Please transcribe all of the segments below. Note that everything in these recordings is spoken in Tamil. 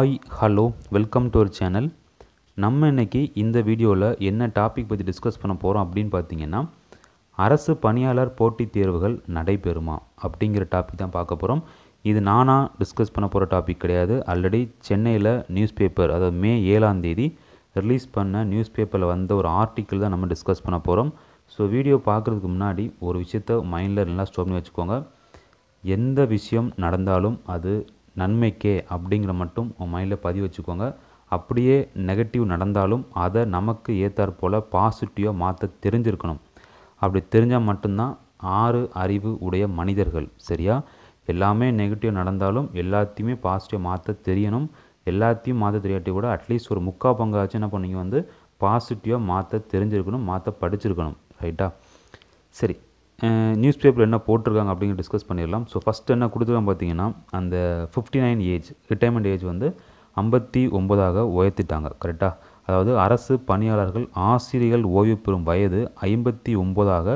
hi hello welcome to our channel நம்ம இன்றைக்கி இந்த வீடியோவில் என்ன டாபிக் பற்றி டிஸ்கஸ் பண்ண போகிறோம் அப்படின்னு பார்த்தீங்கன்னா அரசு பணியாளர் போட்டித் தேர்வுகள் நடைபெறுமா அப்படிங்கிற டாபிக் தான் பார்க்க போகிறோம் இது நானாக டிஸ்கஸ் பண்ண போகிற டாபிக் கிடையாது ஆல்ரெடி சென்னையில் நியூஸ் பேப்பர் அதாவது மே ஏழாம் தேதி ரிலீஸ் பண்ண நியூஸ் பேப்பரில் வந்த ஒரு ஆர்டிக்கிள் தான் நம்ம டிஸ்கஸ் பண்ண போகிறோம் ஸோ வீடியோ பார்க்குறதுக்கு முன்னாடி ஒரு விஷயத்த மைண்டில் நல்லா ஸ்டோர் பண்ணி வச்சுக்கோங்க எந்த விஷயம் நடந்தாலும் அது நன்மைக்கே அப்படிங்கிற மட்டும் உன் மைண்டில் பதிவு வச்சுக்கோங்க அப்படியே நெகட்டிவ் நடந்தாலும் அதை நமக்கு ஏற்றாற் போல் பாசிட்டிவாக மாற்ற தெரிஞ்சிருக்கணும் அப்படி தெரிஞ்சால் மட்டும்தான் ஆறு அறிவு உடைய மனிதர்கள் சரியா எல்லாமே நெகட்டிவ் நடந்தாலும் எல்லாத்தையுமே பாசிட்டிவாக மாற்ற தெரியணும் எல்லாத்தையும் மாற்ற தெரியாட்டி கூட அட்லீஸ்ட் ஒரு முக்கால் பங்காச்சும் என்ன பண்ணிங்க வந்து பாசிட்டிவாக மாற்ற தெரிஞ்சிருக்கணும் மாற்ற படிச்சிருக்கணும் ரைட்டா சரி நியூஸ் பேப்பர் என்ன போட்டிருக்காங்க அப்படிங்கிற டிஸ்கஸ் பண்ணிடலாம் ஸோ ஃபஸ்ட் என்ன கொடுத்துருக்காங்க பார்த்தீங்கன்னா அந்த fifty nine age retirement age வந்து ஐம்பத்தி ஒம்பதாக உயர்த்திட்டாங்க கரெக்டாக அதாவது அரசு பணியாளர்கள் ஆசிரியர்கள் ஓய்வு பெறும் வயது ஐம்பத்தி ஒம்பதாக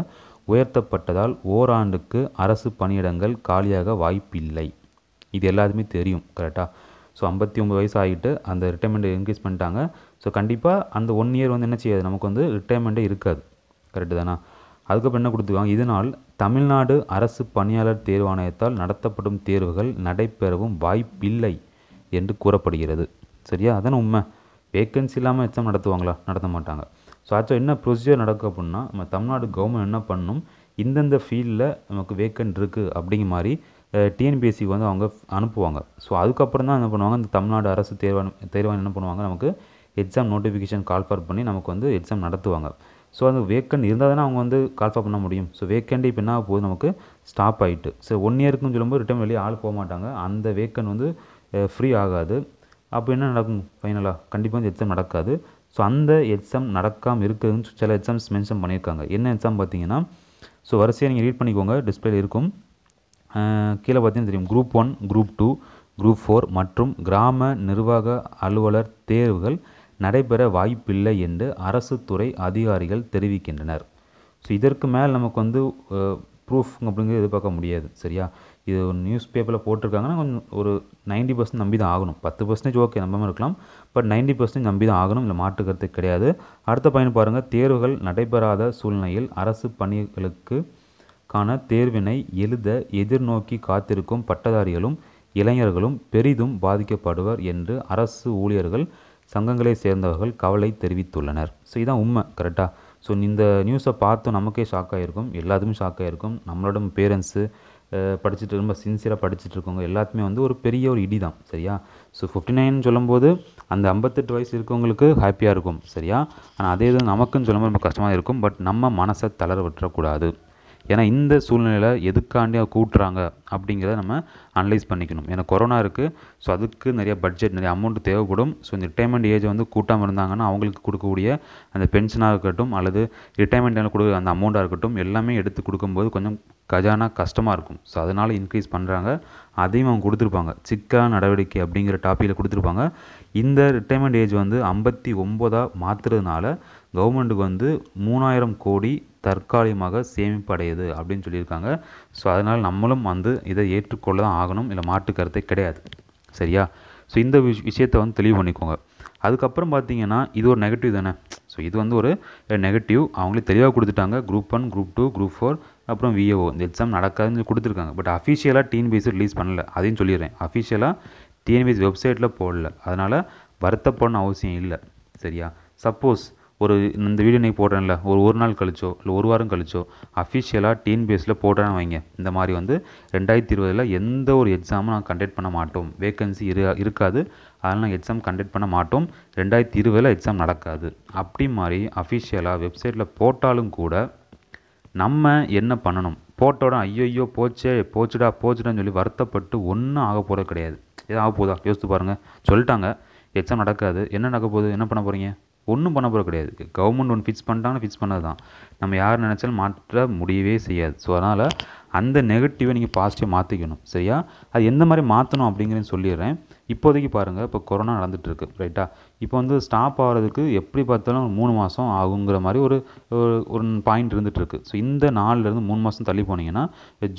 உயர்த்தப்பட்டதால் ஓராண்டுக்கு அரசு பணியிடங்கள் காலியாக வாய்ப்பில்லை இது எல்லாத்துமே தெரியும் கரெக்டாக ஸோ ஐம்பத்தி ஒம்பது வயசு ஆகிட்டு அந்த ரிட்டைர்மெண்ட் இன்க்ரீஸ் பண்ணிட்டாங்க ஸோ கண்டிப்பாக அந்த ஒன் இயர் வந்து என்ன செய்யாது நமக்கு வந்து ரிட்டைர்மெண்ட்டே இருக்காது கரெக்டு தானே அதுக்கப்புறம் என்ன கொடுத்துருக்காங்க இதனால் தமிழ்நாடு அரசு பணியாளர் தேர்வாணையத்தால் நடத்தப்படும் தேர்வுகள் நடைபெறவும் வாய்ப்பில்லை என்று கூறப்படுகிறது சரியா அதான் உண்மை வேக்கன்சி இல்லாமல் எக்ஸாம் நடத்துவாங்களா நடத்த மாட்டாங்க ஸோ ஆக்சுவலாக என்ன ப்ரொசீஜர் நடக்கும் அப்படின்னா நம்ம தமிழ்நாடு கவர்மெண்ட் என்ன பண்ணணும் இந்தந்த ஃபீல்டில் நமக்கு வேக்கன்ட் இருக்குது அப்படிங்கிற மாதிரி டிஎன்பிஎஸ்சிக்கு வந்து அவங்க அனுப்புவாங்க ஸோ அதுக்கப்புறம் தான் என்ன பண்ணுவாங்க இந்த தமிழ்நாடு அரசு தேர்வான தேர்வாணி என்ன பண்ணுவாங்க நமக்கு எக்ஸாம் நோட்டிஃபிகேஷன் கால் ஃபார் பண்ணி நமக்கு வந்து எக்ஸாம் நடத்துவாங்க ஸோ அது வேக்கண்ட் இருந்தால் தானே அவங்க வந்து கால்ஃபா பண்ண முடியும் ஸோ வேக்கண்ட் இப்போ என்ன போகுது நமக்கு ஸ்டாப் ஆகிட்டு ஸோ ஒன் இயருக்குன்னு சொல்லும்போது ரிட்டர்ன் வெளியே ஆள் போக மாட்டாங்க அந்த வேக்கன் வந்து ஃப்ரீ ஆகாது அப்போ என்ன நடக்கும் ஃபைனலாக கண்டிப்பாக வந்து எக்ஸாம் நடக்காது ஸோ அந்த எக்ஸாம் நடக்காமல் இருக்குதுன்னு சில எக்ஸாம்ஸ் மென்ஷன் பண்ணியிருக்காங்க என்ன எக்ஸாம் பார்த்தீங்கன்னா ஸோ வரிசையாக நீங்கள் ரீட் பண்ணிக்கோங்க டிஸ்பிளேல இருக்கும் கீழே பார்த்தீங்கன்னா தெரியும் group one group two group four மற்றும் கிராம நிர்வாக அலுவலர் தேர்வுகள் நடைபெற வாய்ப்பில்லை என்று அரசு துறை அதிகாரிகள் தெரிவிக்கின்றனர் ஸோ இதற்கு மேலே நமக்கு வந்து ப்ரூஃப் அப்படிங்கிறது எதிர்பார்க்க முடியாது சரியா இது ஒரு நியூஸ் பேப்பரில் போட்டிருக்காங்கன்னா கொஞ்சம் ஒரு நைன்டி பர்சன்ட் நம்பி தான் ஆகணும் பத்து பர்சன்டேஜ் ஓகே நம்பாமல் இருக்கலாம் பட் நைன்டி பர்சன்டேஜ் நம்பி தான் ஆகணும் இல்லை மாற்றுக்கிறது கிடையாது அடுத்த பயன் பாருங்கள் தேர்வுகள் நடைபெறாத சூழ்நிலையில் அரசு பணிகளுக்கு தேர்வினை எழுத எதிர்நோக்கி காத்திருக்கும் பட்டதாரிகளும் இளைஞர்களும் பெரிதும் பாதிக்கப்படுவர் என்று அரசு ஊழியர்கள் சங்கங்களை சேர்ந்தவர்கள் கவலை தெரிவித்துள்ளனர் ஸோ இதான் உண்மை கரெக்டாக ஸோ இந்த நியூஸை பார்த்து நமக்கே ஷாக் ஆகியிருக்கும் எல்லாத்துக்கும் ஷாக் ஆகிருக்கும் நம்மளோட பேரண்ட்ஸு படிச்சுட்டு ரொம்ப சின்சியராக படிச்சுட்டு இருக்கவங்க எல்லாத்துமே வந்து ஒரு பெரிய ஒரு இடி தான் சரியா ஸோ ஃபிஃப்டி நைன் சொல்லும்போது அந்த ஐம்பத்தெட்டு வயசு இருக்கவங்களுக்கு ஹாப்பியாக இருக்கும் சரியா ஆனால் அதே இது நமக்குன்னு சொல்லும்போது ரொம்ப கஷ்டமாக இருக்கும் பட் நம்ம மனசை தளர விட்டுறக்கூடாது ஏன்னா இந்த சூழ்நிலையில் எதுக்காண்டி கூட்டுறாங்க அப்படிங்கிறத நம்ம அனலைஸ் பண்ணிக்கணும் ஏன்னா கொரோனா இருக்குது ஸோ அதுக்கு நிறைய பட்ஜெட் நிறைய அமௌண்ட்டு தேவைப்படும் ஸோ இந்த ரிட்டைர்மெண்ட் ஏஜ் வந்து கூட்டாமல் இருந்தாங்கன்னா அவங்களுக்கு கொடுக்கக்கூடிய அந்த பென்ஷனாக இருக்கட்டும் அல்லது ரிட்டைர்மெண்ட் கொடுக்க அந்த அமௌண்ட்டாக இருக்கட்டும் எல்லாமே எடுத்து கொடுக்கும்போது கொஞ்சம் கஜானா கஷ்டமாக இருக்கும் ஸோ அதனால் இன்க்ரீஸ் பண்ணுறாங்க அதையும் அவங்க கொடுத்துருப்பாங்க சிக்கா நடவடிக்கை அப்படிங்கிற டாப்பிக்கில் கொடுத்துருப்பாங்க இந்த ரிட்டைர்மெண்ட் ஏஜ் வந்து ஐம்பத்தி ஒம்போதாக மாற்றுறதுனால கவர்மெண்ட்டுக்கு வந்து மூணாயிரம் கோடி தற்காலிகமாக சேமிப்பு அடையுது அப்படின்னு சொல்லியிருக்காங்க ஸோ அதனால் நம்மளும் வந்து இதை ஏற்றுக்கொள்ள தான் ஆகணும் இல்லை மாற்று கருத்தை கிடையாது சரியா ஸோ இந்த விஷ் விஷயத்தை வந்து தெளிவு பண்ணிக்கோங்க அதுக்கப்புறம் பார்த்தீங்கன்னா இது ஒரு நெகட்டிவ் தானே ஸோ இது வந்து ஒரு நெகட்டிவ் அவங்களே தெளிவாக கொடுத்துட்டாங்க group one group two group four அப்புறம் விஏஓ இந்த எக்ஸாம் நடக்காதுன்னு கொடுத்துருக்காங்க பட் அஃபிஷியலாக டிஎன்பிஎஸ்சி ரிலீஸ் பண்ணல அதையும் சொல்லிடுறேன் அஃபிஷியலாக டிஎன்பிஎஸ்சி வெப்சைட்டில் போடல அதனால் வருத்தப்படணும் அவசியம் இல்லை சரியா சப்போஸ் ஒரு இந்த வீடியோ நீ போடுறேன்ல ஒரு ஒரு நாள் கழிச்சோ இல்லை ஒரு வாரம் கழிச்சோ அஃபிஷியலாக பேஸில் போடுறேன்னு வைங்க இந்த மாதிரி வந்து ரெண்டாயிரத்தி இருபதில் எந்த ஒரு எக்ஸாமும் நாங்கள் கண்டக்ட் பண்ண மாட்டோம் வேகன்சி இரு இருக்காது அதனால் நாங்கள் எக்ஸாம் கண்டக்ட் பண்ண மாட்டோம் ரெண்டாயிரத்தி இருபதில் எக்ஸாம் நடக்காது அப்படி மாதிரி அஃபிஷியலாக வெப்சைட்டில் போட்டாலும் கூட நம்ம என்ன பண்ணணும் போட்டோட ஐயோ போச்சே போச்சுடா போச்சுடான்னு சொல்லி வருத்தப்பட்டு ஒன்றும் ஆக போகிறது கிடையாது எதுவும் ஆக போதா யோசித்து பாருங்கள் சொல்லிட்டாங்க எக்ஸாம் நடக்காது என்ன நடக்க போகுது என்ன பண்ண போகிறீங்க ஒன்றும் பண்ண போகிற கிடையாது கவர்மெண்ட் ஒன்று ஃபிக்ஸ் பண்ணிட்டாங்கன்னா ஃபிக்ஸ் பண்ணது தான் நம்ம யார் நினச்சாலும் மாற்ற முடியவே செய்யாது ஸோ அதனால் அந்த நெகட்டிவை நீங்கள் பாசிட்டிவ் மாற்றிக்கணும் சரியா அது எந்த மாதிரி மாற்றணும் அப்படிங்கிறத சொல்லிடுறேன் இப்போதைக்கு பாருங்கள் இப்போ கொரோனா நடந்துகிட்ருக்கு ரைட்டா இப்போ வந்து ஸ்டாப் ஆகிறதுக்கு எப்படி பார்த்தாலும் மூணு மாதம் ஆகுங்கிற மாதிரி ஒரு ஒரு பாயிண்ட் இருந்துகிட்ருக்கு ஸோ இந்த இருந்து மூணு மாதம் தள்ளி போனீங்கன்னா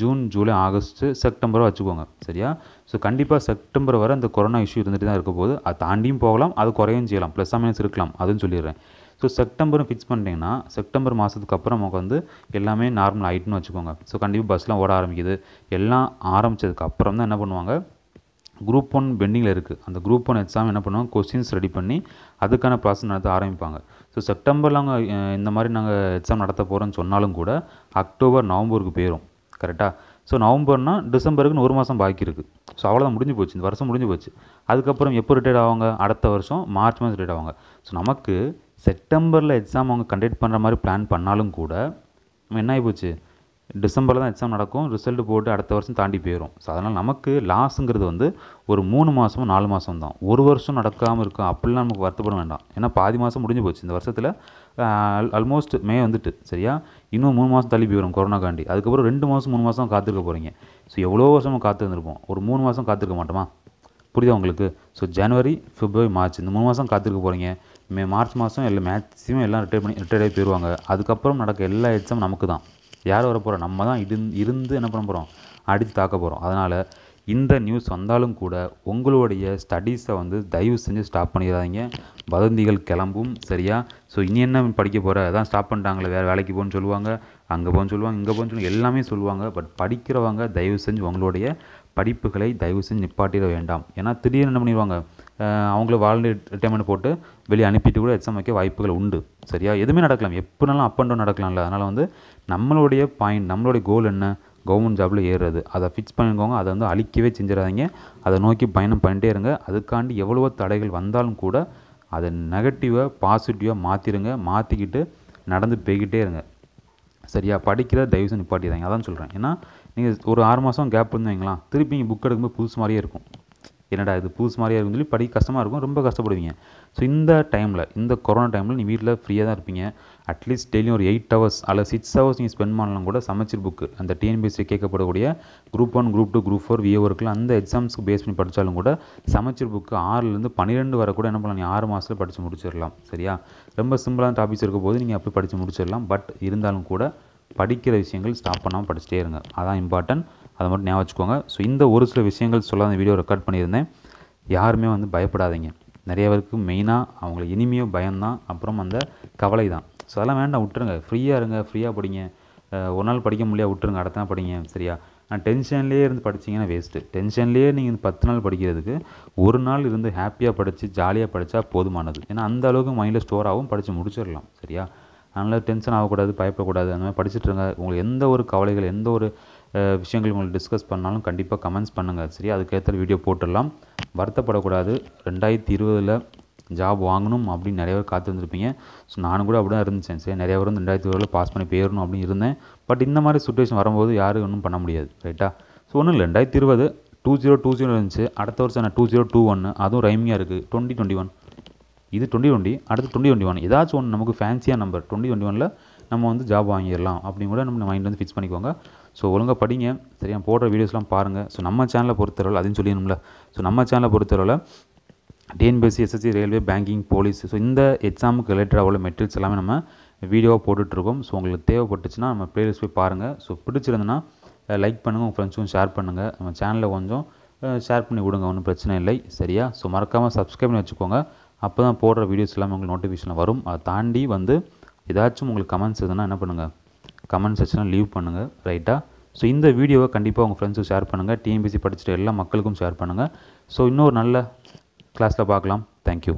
ஜூன் ஜூலை ஆகஸ்ட்டு செப்டம்பராக வச்சுக்கோங்க சரியா ஸோ கண்டிப்பாக செப்டம்பர் வரை அந்த கொரோனா இஷ்யூ இருந்துட்டு தான் இருக்க போது அதை தாண்டியும் போகலாம் அது குறையும் செய்யலாம் ப்ளஸ் மைனஸ் இருக்கலாம் அதுன்னு சொல்லிடுறேன் ஸோ செப்டம்பரும் ஃபிக்ஸ் பண்ணிட்டீங்கன்னா செப்டம்பர் மாதத்துக்கு அப்புறம் நமக்கு வந்து எல்லாமே நார்மல் ஆகிட்டுன்னு வச்சுக்கோங்க ஸோ கண்டிப்பாக பஸ்லாம் ஓட ஆரம்பிக்குது எல்லாம் ஆரம்பித்ததுக்கு அப்புறம் தான் என்ன பண்ணுவாங்க குரூப் ஒன் பெண்டிங்கில் இருக்குது அந்த குரூப் ஒன் எக்ஸாம் என்ன பண்ணுவாங்க கொஸ்டின்ஸ் ரெடி பண்ணி அதுக்கான ப்ராசஸ் நடத்த ஆரம்பிப்பாங்க ஸோ செப்டம்பரில் அவங்க இந்த மாதிரி நாங்கள் எக்ஸாம் நடத்த போகிறோன்னு சொன்னாலும் கூட அக்டோபர் நவம்பருக்கு போயிடும் கரெக்டாக ஸோ நவம்பர்னால் டிசம்பருக்குன்னு ஒரு மாதம் பாக்கி இருக்குது ஸோ அவ்வளோதான் முடிஞ்சு போச்சு இந்த வருஷம் முடிஞ்சு போச்சு அதுக்கப்புறம் எப்போ ரிட்டையர் ஆவாங்க அடுத்த வருஷம் மார்ச் மாதம் ரிட்டையர் ஆவாங்க ஸோ நமக்கு செப்டம்பரில் எக்ஸாம் அவங்க கண்டக்ட் பண்ணுற மாதிரி பிளான் பண்ணாலும் கூட நம்ம என்ன ஆகி போச்சு டிசம்பரில் தான் எக்ஸாம் நடக்கும் ரிசல்ட் போட்டு அடுத்த வருஷம் தாண்டி போயிடும் ஸோ அதனால் நமக்கு லாஸுங்கிறது வந்து ஒரு மூணு மாதமும் நாலு மாதம் தான் ஒரு வருஷம் நடக்காமல் இருக்கும் அப்படிலாம் நமக்கு வருத்தப்பட வேண்டாம் ஏன்னா பாதி மாதம் முடிஞ்சு போச்சு இந்த வருஷத்தில் ஆல்மோஸ்ட் மே வந்துட்டு சரியா இன்னும் மூணு மாதம் தள்ளி போயிடும் கொரோனாக்காண்டி அதுக்கப்புறம் ரெண்டு மாதம் மூணு மாதம் காத்திருக்க போகிறீங்க ஸோ எவ்வளோ வருஷமாக காத்திருந்துருப்போம் ஒரு மூணு மாதம் காத்திருக்க மாட்டோமா புரியுதா உங்களுக்கு ஸோ ஜனவரி ஃபிப்ரவரி மார்ச் இந்த மூணு மாதம் காத்திருக்க போகிறீங்க மே மார்ச் மாதம் எல்லாம் மேக்ஸிமம் எல்லாம் ரிட்டையர் பண்ணி ரிட்டையர் ஆகி போயிடுவாங்க அதுக்கப்புறம் நடக்க எல்லா எக்ஸாம் நமக்கு தான் யார் வர போகிறோம் நம்ம தான் இருந் இருந்து என்ன பண்ண போகிறோம் அடித்து தாக்க போகிறோம் அதனால் இந்த நியூஸ் வந்தாலும் கூட உங்களுடைய ஸ்டடீஸை வந்து தயவு செஞ்சு ஸ்டாப் பண்ணிடாதீங்க வதந்திகள் கிளம்பும் சரியா ஸோ இனி என்ன படிக்க போகிற அதான் ஸ்டாப் பண்ணிட்டாங்களே வேறு வேலைக்கு போகணும்னு சொல்லுவாங்க அங்கே போகணுன்னு சொல்லுவாங்க இங்கே போகணும்னு சொல்லி எல்லாமே சொல்லுவாங்க பட் படிக்கிறவங்க தயவு செஞ்சு உங்களுடைய படிப்புகளை தயவு செஞ்சு நிப்பாட்டிட வேண்டாம் ஏன்னா திடீர்னு என்ன பண்ணிடுவாங்க அவங்களும் வாலண்ட்ரி ரிட்டைர்மெண்ட் போட்டு வெளியே அனுப்பிட்டு கூட எக்ஸாம் வைக்க வாய்ப்புகள் உண்டு சரியா எதுவுமே நடக்கலாம் எப்படினாலும் அப் அண்ட் டவுன் நடக்கலாம்ல அதனால் வந்து நம்மளுடைய பாயிண்ட் நம்மளுடைய கோல் என்ன கவர்மெண்ட் ஜாபில் ஏறுறது அதை ஃபிக்ஸ் பண்ணிக்கோங்க அதை வந்து அழிக்கவே செஞ்சிடாதீங்க அதை நோக்கி பயணம் பண்ணிட்டே இருங்க அதுக்காண்டி எவ்வளவோ தடைகள் வந்தாலும் கூட அதை நெகட்டிவாக பாசிட்டிவாக மாற்றிடுங்க மாற்றிக்கிட்டு நடந்து போய்கிட்டே இருங்க சரியா படிக்கிற செஞ்சு நிப்பாட்டிதாங்க அதான் சொல்கிறேன் ஏன்னா நீங்கள் ஒரு ஆறு மாதம் கேப் இருந்தீங்களா திருப்பி நீங்கள் புக் எடுக்கும்போது புதுசு மாதிரியே இருக்கும் என்னடா இது புதுசு மாதிரியாக இருக்கும் சொல்லி படிக்க கஷ்டமாக இருக்கும் ரொம்ப கஷ்டப்படுவீங்க ஸோ இந்த டைமில் இந்த கொரோனா டைமில் நீ வீட்டில் ஃப்ரீயாக தான் இருப்பீங்க அட்லீஸ்ட் டெய்லியும் ஒரு எயிட் ஹவர்ஸ் அல்ல சிக்ஸ் ஹவர்ஸ் நீங்கள் ஸ்பெண்ட் பண்ணலாம் கூட சமைச்சர் புக்கு அந்த டிஎன்பிஎஸ்சி கேட்கப்படக்கூடிய group one group two group four ஒர்க்கில் அந்த எக்ஸாம்ஸ்க்கு பேஸ் பண்ணி படித்தாலும் கூட சமைச்சர் புக்கு ஆறுலேருந்து பன்னிரெண்டு வரை கூட என்ன பண்ணலாம் நீ ஆறு மாதத்தில் படித்து முடிச்சிடலாம் சரியா ரொம்ப சிம்பிளான டாபிக்ஸ் இருக்கும் போது நீங்கள் அப்படி படித்து முடிச்சிடலாம் பட் இருந்தாலும் கூட படிக்கிற விஷயங்கள் ஸ்டாப் பண்ணாமல் படிச்சிட்டே இருங்க அதான் இம்பார்ட்டன்ட் அதை மட்டும் ஞாபகம் வச்சுக்கோங்க ஸோ இந்த ஒரு சில விஷயங்கள் சொல்ல அந்த வீடியோ ரெக்கார்ட் பண்ணியிருந்தேன் யாருமே வந்து பயப்படாதீங்க நிறைய பேருக்கு மெயினாக அவங்களை இனிமையோ பயம்தான் அப்புறம் அந்த கவலை தான் ஸோ அதெல்லாம் வேண்டாம் விட்டுருங்க ஃப்ரீயாக இருங்க ஃப்ரீயாக படிங்க ஒரு நாள் படிக்க முடியாது விட்டுருங்க அடுத்த நாள் படிங்க சரியா ஆனால் டென்ஷன்லேயே இருந்து படித்தீங்கன்னா வேஸ்ட்டு டென்ஷன்லேயே நீங்கள் பத்து நாள் படிக்கிறதுக்கு ஒரு நாள் இருந்து ஹாப்பியாக படித்து ஜாலியாக படித்தா போதுமானது ஏன்னா அந்த அளவுக்கு மைண்டில் ஸ்டோர் ஆகும் படித்து முடிச்சிடலாம் சரியா அதனால் டென்ஷன் ஆகக்கூடாது பயப்படக்கூடாது அந்த மாதிரி படிச்சுட்டுருங்க உங்களுக்கு எந்த ஒரு கவலைகள் எந்த ஒரு விஷயங்கள் உங்களுக்கு டிஸ்கஸ் பண்ணாலும் கண்டிப்பாக கமெண்ட்ஸ் பண்ணுங்கள் சரி அதுக்கேற்ற வீடியோ போட்டுடலாம் வருத்தப்படக்கூடாது ரெண்டாயிரத்தி இருபதில் ஜாப் வாங்கணும் அப்படின்னு நிறைய பேர் காத்து வந்திருப்பீங்க ஸோ நானும் கூட அப்படி தான் இருந்துச்சேன் சரி நிறைய பேர் வந்து ரெண்டாயிரத்தி இருபதில் பாஸ் பண்ணி போயிடணும் அப்படின்னு இருந்தேன் பட் இந்த மாதிரி சுச்சுவேஷன் வரும்போது யாரும் ஒன்றும் பண்ண முடியாது ரைட்டா ஸோ ஒன்றும் இல்லை ரெண்டாயிரத்தி இருபது டூ ஜீரோ டூ ஜீரோ இருந்துச்சு அடுத்த வருஷம் என்ன டூ ஜீரோ டூ ஒன்று அதுவும் ரைமிங்காக இருக்குது டுவெண்ட்டி டுவெண்ட்டி ஒன் இது டுவெண்ட்டி டுவெண்ட்டி அடுத்து டுவெண்ட்டி டுவெண்ட்டி ஒன் ஏதாச்சும் ஒன்று நமக்கு ஃபேன்சியாக நம்பர் டுவெண்ட்டி டுவெண்ட்டி ஒனில் நம்ம வந்து ஜாப் வாங்கிடலாம் அப்படின்னு கூட நம்ம மைண்ட் வந்து ஃபிக்ஸ் பண்ணிக்கோங்க ஸோ ஒழுங்காக படிங்க சரியா போடுற வீடியோஸ்லாம் பாருங்கள் ஸோ நம்ம சேனலை பொறுத்தளவில் அதுன்னு சொல்லிடணும்ல ஸோ நம்ம சேனலை பொறுத்தளவில் TNPSC SSC railway banking police so இந்த எக்ஸாமுக்கு ரிலேட்டடாக உள்ள மெட்டீரியல்ஸ் எல்லாமே நம்ம வீடியோவாக போட்டுட்ருக்கோம் ஸோ உங்களுக்கு தேவைப்பட்டுச்சுன்னா நம்ம ப்ளேலிஸ்ட் போய் பாருங்கள் ஸோ பிடிச்சிருந்துன்னா லைக் பண்ணுங்கள் உங்கள் ஃப்ரெண்ட்ஸுக்கும் ஷேர் பண்ணுங்கள் நம்ம சேனலில் கொஞ்சம் ஷேர் பண்ணி விடுங்க ஒன்றும் பிரச்சனை இல்லை சரியா ஸோ மறக்காமல் சப்ஸ்கிரைப் பண்ணி வச்சுக்கோங்க அப்போ தான் போடுற வீடியோஸ் எல்லாமே உங்களுக்கு நோட்டிஃபிகேஷன் வரும் அதை தாண்டி வந்து ஏதாச்சும் உங்களுக்கு கமெண்ட்ஸ் எதுனா என்ன பண்ணுங்கள் கமெண்ட் செக்ஷனில் லீவ் பண்ணுங்கள் ரைட்டாக ஸோ இந்த வீடியோவை கண்டிப்பாக உங்கள் ஃப்ரெண்ட்ஸுக்கு ஷேர் பண்ணுங்கள் டிஎம்பிசி படிச்சுட்டு எல்லா மக்களுக்கும் ஷேர் பண்ணுங்கள் ஸோ இன்னொரு நல்ல கிளாஸில் பார்க்கலாம் தேங்க்யூ